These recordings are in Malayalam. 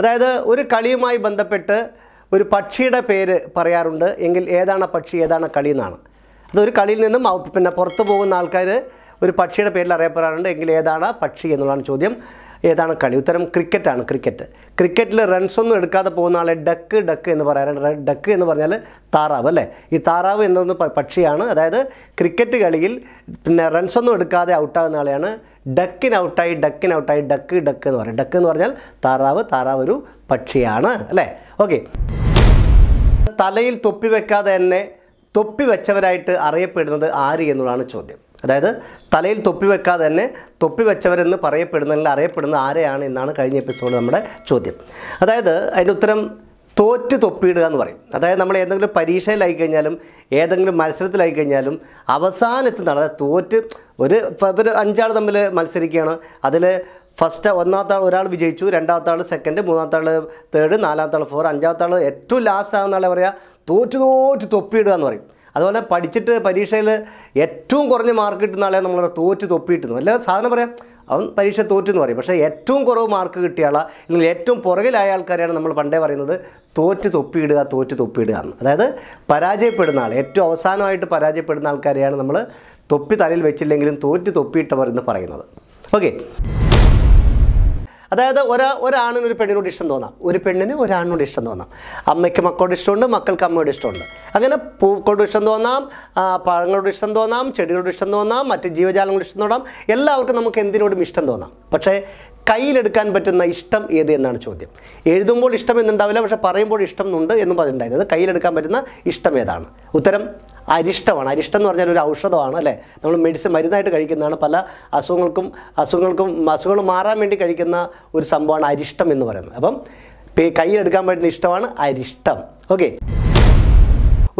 അതായത് ഒരു കളിയുമായി ബന്ധപ്പെട്ട് ഒരു പക്ഷിയുടെ പേര് പറയാറുണ്ട് എങ്കിൽ ഏതാണ് പക്ഷി ഏതാണ് കളി എന്നാണ് അതൊരു കളിയിൽ നിന്നും പിന്നെ പുറത്തു പോകുന്ന ആൾക്കാർ ഒരു പക്ഷിയുടെ പേരിൽ അറിയപ്പെടാറുണ്ട് എങ്കിൽ ഏതാണ് പക്ഷി എന്നുള്ളതാണ് ചോദ്യം ഏതാണ് കളി ഉത്തരം ക്രിക്കറ്റാണ് ക്രിക്കറ്റ് ക്രിക്കറ്റിൽ റൺസൊന്നും എടുക്കാതെ പോകുന്ന ആളെ ഡക്ക് ഡക്ക് എന്ന് പറയാറുണ്ട് ഡക്ക് എന്ന് പറഞ്ഞാൽ താറാവ് അല്ലേ ഈ താറാവ് എന്നൊന്ന് പക്ഷിയാണ് അതായത് ക്രിക്കറ്റ് കളിയിൽ പിന്നെ റൺസൊന്നും എടുക്കാതെ ഔട്ടാകുന്ന ആളെയാണ് ഡക്കിന് ഔട്ടായി ഡക്കിന് ഔട്ടായി ഡക്ക് ഡക്ക് എന്ന് പറയും ഡക്ക് എന്ന് പറഞ്ഞാൽ താറാവ് താറാവ് ഒരു പക്ഷിയാണ് അല്ലേ ഓക്കെ തലയിൽ തൊപ്പി വെക്കാതെ തന്നെ തൊപ്പി വെച്ചവരായിട്ട് അറിയപ്പെടുന്നത് ആര് എന്നുള്ളതാണ് ചോദ്യം അതായത് തലയിൽ തൊപ്പി വെക്കാതെ തന്നെ തൊപ്പി വെച്ചവരെന്ന് പറയപ്പെടുന്നതിൽ അറിയപ്പെടുന്ന ആരെയാണ് എന്നാണ് കഴിഞ്ഞ എപ്പിസോഡ് നമ്മുടെ ചോദ്യം അതായത് അതിൻ്റെ ഉത്തരം തോറ്റ് തൊപ്പിയിടുക എന്ന് പറയും അതായത് നമ്മൾ ഏതെങ്കിലും പരീക്ഷയിലായി കഴിഞ്ഞാലും ഏതെങ്കിലും മത്സരത്തിലായി കഴിഞ്ഞാലും അവസാനത്ത് അതായത് തോറ്റ് ഒരു ഒരു അഞ്ചാൾ തമ്മിൽ മത്സരിക്കുകയാണ് അതിൽ ഫസ്റ്റ് ഒന്നാമത്തെ ആൾ ഒരാൾ വിജയിച്ചു രണ്ടാമത്തെ ആൾ സെക്കൻഡ് മൂന്നാമത്തെ ആൾ തേർഡ് നാലാമത്തെ ആൾ ഫോർ അഞ്ചാമത്തെ ആൾ ഏറ്റവും ലാസ്റ്റ് ആകുന്ന ആളെ പറയുക തോറ്റ് തോറ്റ് തൊപ്പിയിടുക എന്ന് പറയും അതുപോലെ പഠിച്ചിട്ട് പരീക്ഷയിൽ ഏറ്റവും കുറഞ്ഞ മാർക്ക് കിട്ടുന്ന ആളെ നമ്മൾ തോറ്റ് തൊപ്പിയിട്ടുന്നു അല്ല സാധനം പറയാം അവൻ പരീക്ഷ തോറ്റു എന്ന് പറയും പക്ഷേ ഏറ്റവും കുറവ് മാർക്ക് കിട്ടിയ ആളാ അല്ലെങ്കിൽ ഏറ്റവും പുറകിലായ ആൾക്കാരെയാണ് നമ്മൾ പണ്ടേ പറയുന്നത് തോറ്റ് തൊപ്പിയിടുക തോറ്റ് തൊപ്പിയിടുക എന്ന് അതായത് പരാജയപ്പെടുന്ന ആൾ ഏറ്റവും അവസാനമായിട്ട് പരാജയപ്പെടുന്ന ആൾക്കാരെയാണ് നമ്മൾ തൊപ്പി തലയിൽ വെച്ചില്ലെങ്കിലും തോറ്റ് തൊപ്പിയിട്ടവർ എന്ന് പറയുന്നത് ഓക്കെ അതായത് ഒരാ ഒരാണിന് ഒരു പെണ്ണിനോട് ഇഷ്ടം തോന്നാം ഒരു പെണ്ണിന് ഒരാണിനോട് ഇഷ്ടം തോന്നാം അമ്മയ്ക്ക് മക്കളോട് ഇഷ്ടമുണ്ട് മക്കൾക്ക് അമ്മയോട് ഇഷ്ടമുണ്ട് അങ്ങനെ പൂക്കളോട് ഇഷ്ടം തോന്നാം പഴങ്ങളോട് ഇഷ്ടം തോന്നാം ചെടികളോട് ഇഷ്ടം തോന്നാം മറ്റ് ജീവജാലങ്ങളോട് ഇഷ്ടം തോന്നാം എല്ലാവർക്കും നമുക്ക് എന്തിനോടും ഇഷ്ടം തോന്നാം പക്ഷേ കയ്യിലെടുക്കാൻ പറ്റുന്ന ഇഷ്ടം ഏത് എന്നാണ് ചോദ്യം എഴുതുമ്പോൾ ഇഷ്ടം എന്നുണ്ടാവില്ല പക്ഷെ പറയുമ്പോൾ ഇഷ്ടം എന്നുണ്ട് എന്ന് പറഞ്ഞിട്ടുണ്ടായിരുന്നത് കയ്യിലെടുക്കാൻ പറ്റുന്ന ഇഷ്ടം ഏതാണ് ഉത്തരം അരിഷ്ടമാണ് അരിഷ്ടം എന്ന് പറഞ്ഞാൽ ഒരു ഔഷധമാണ് അല്ലേ നമ്മൾ മെഡിസിൻ മരുന്നായിട്ട് കഴിക്കുന്നതാണ് പല അസുഖങ്ങൾക്കും അസുഖങ്ങൾക്കും അസുഖങ്ങൾ മാറാൻ വേണ്ടി കഴിക്കുന്ന ഒരു സംഭവമാണ് അരിഷ്ടം എന്ന് പറയുന്നത് അപ്പം കയ്യിലെടുക്കാൻ പറ്റുന്ന ഇഷ്ടമാണ് അരിഷ്ടം ഓക്കെ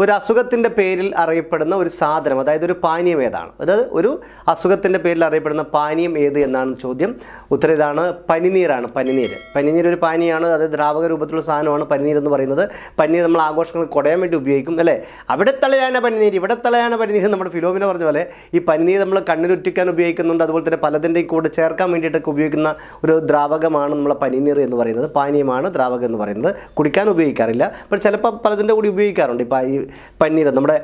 ഒരു അസുഖത്തിൻ്റെ പേരിൽ അറിയപ്പെടുന്ന ഒരു സാധനം അതായത് ഒരു പാനീയം ഏതാണ് അതായത് ഒരു അസുഖത്തിൻ്റെ പേരിൽ അറിയപ്പെടുന്ന പാനീയം ഏത് എന്നാണ് ചോദ്യം ഉത്തരം ഇതാണ് പനിനീരാണ് പനിനീര് പനിനീര് ഒരു പാനീയമാണ് അത് ദ്രാവക രൂപത്തിലുള്ള സാധനമാണ് പനിനീർ എന്ന് പറയുന്നത് പനീർ നമ്മൾ ആഘോഷങ്ങൾ കുടയാൻ വേണ്ടി ഉപയോഗിക്കും അല്ലേ അവിടെ തളയാണ് പനിനീര് ഇവിടെ തളയാണ് പനിനീര് നമ്മുടെ ഫിലോമിന പറഞ്ഞ പോലെ ഈ പനിനീർ നമ്മൾ കണ്ണിലുറ്റിക്കാൻ ഉപയോഗിക്കുന്നുണ്ട് അതുപോലെ തന്നെ പലതിൻ്റെയും കൂടെ ചേർക്കാൻ വേണ്ടിയിട്ടൊക്കെ ഉപയോഗിക്കുന്ന ഒരു ദ്രാവകമാണ് നമ്മളെ പനിനീർ എന്ന് പറയുന്നത് പാനീയമാണ് ദ്രാവകം എന്ന് പറയുന്നത് കുടിക്കാൻ ഉപയോഗിക്കാറില്ല പക്ഷേ ചിലപ്പോൾ പലതിൻ്റെ കൂടി ഉപയോഗിക്കാറുണ്ട് ഇപ്പോൾ ഈ പനീർ നമ്മുടെ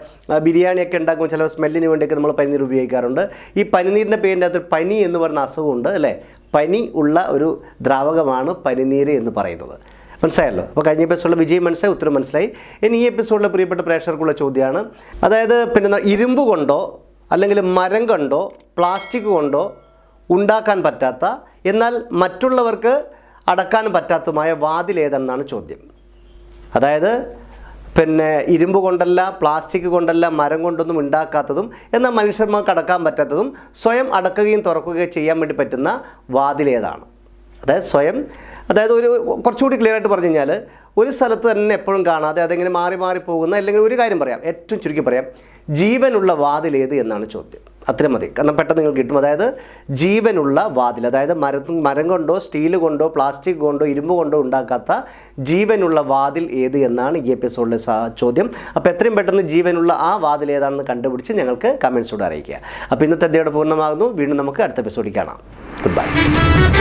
ബിരിയാണിയൊക്കെ ഉണ്ടാക്കുമ്പോൾ ചില സ്മെല്ലിന് വേണ്ടിയൊക്കെ നമ്മൾ പനീർ ഉപയോഗിക്കാറുണ്ട് ഈ പനിനീരിൻ്റെ പേരിൻ്റെ അകത്ത് പനി എന്ന് പറയുന്ന അസുഖമുണ്ട് അല്ലേ പനി ഉള്ള ഒരു ദ്രാവകമാണ് പനിനീര് എന്ന് പറയുന്നത് മനസ്സിലായല്ലോ അപ്പോൾ കഴിഞ്ഞ എപ്പിസോഡിൽ വിജയ് മനസ്സിലായി ഉത്തരം മനസ്സിലായി ഇനി ഈ എപ്പിസോഡിലെ പ്രിയപ്പെട്ട പ്രേക്ഷകർക്കുള്ള ചോദ്യമാണ് അതായത് പിന്നെ ഇരുമ്പ് കൊണ്ടോ അല്ലെങ്കിൽ മരം കൊണ്ടോ പ്ലാസ്റ്റിക് കൊണ്ടോ ഉണ്ടാക്കാൻ പറ്റാത്ത എന്നാൽ മറ്റുള്ളവർക്ക് അടക്കാൻ പറ്റാത്തതുമായ വാതിൽ ഏതെന്നാണ് ചോദ്യം അതായത് പിന്നെ ഇരുമ്പ് കൊണ്ടല്ല പ്ലാസ്റ്റിക് കൊണ്ടല്ല മരം കൊണ്ടൊന്നും ഉണ്ടാക്കാത്തതും എന്നാൽ മനുഷ്യന്മാർക്ക് കടക്കാൻ പറ്റാത്തതും സ്വയം അടക്കുകയും തുറക്കുകയും ചെയ്യാൻ വേണ്ടി പറ്റുന്ന വാതിലേതാണ് അതായത് സ്വയം അതായത് ഒരു കുറച്ചുകൂടി ക്ലിയർ ആയിട്ട് പറഞ്ഞു കഴിഞ്ഞാൽ ഒരു സ്ഥലത്ത് തന്നെ എപ്പോഴും കാണാതെ അതെങ്ങനെ മാറി മാറി പോകുന്ന അല്ലെങ്കിൽ ഒരു കാര്യം പറയാം ഏറ്റവും ചുരുക്കി പറയാം ജീവനുള്ള വാതിലേത് എന്നാണ് ചോദ്യം അത്രയും മതി കാരണം പെട്ടെന്ന് നിങ്ങൾക്ക് കിട്ടും അതായത് ജീവനുള്ള വാതിൽ അതായത് മരത്തിൽ മരം കൊണ്ടോ സ്റ്റീൽ കൊണ്ടോ പ്ലാസ്റ്റിക് കൊണ്ടോ ഇരുമ്പ് കൊണ്ടോ ഉണ്ടാക്കാത്ത ജീവനുള്ള വാതിൽ ഏത് എന്നാണ് ഈ എപ്പിസോഡിലെ ചോദ്യം അപ്പോൾ എത്രയും പെട്ടെന്ന് ജീവനുള്ള ആ വാതിൽ ഏതാണെന്ന് കണ്ടുപിടിച്ച് ഞങ്ങൾക്ക് കമൻസിലൂടെ അറിയിക്കുക അപ്പോൾ ഇന്നത്തെ അദ്ദേഹം പൂർണ്ണമാകുന്നു വീണ്ടും നമുക്ക് അടുത്ത എപ്പിസോഡിൽ കാണാം ഗുഡ് ബൈ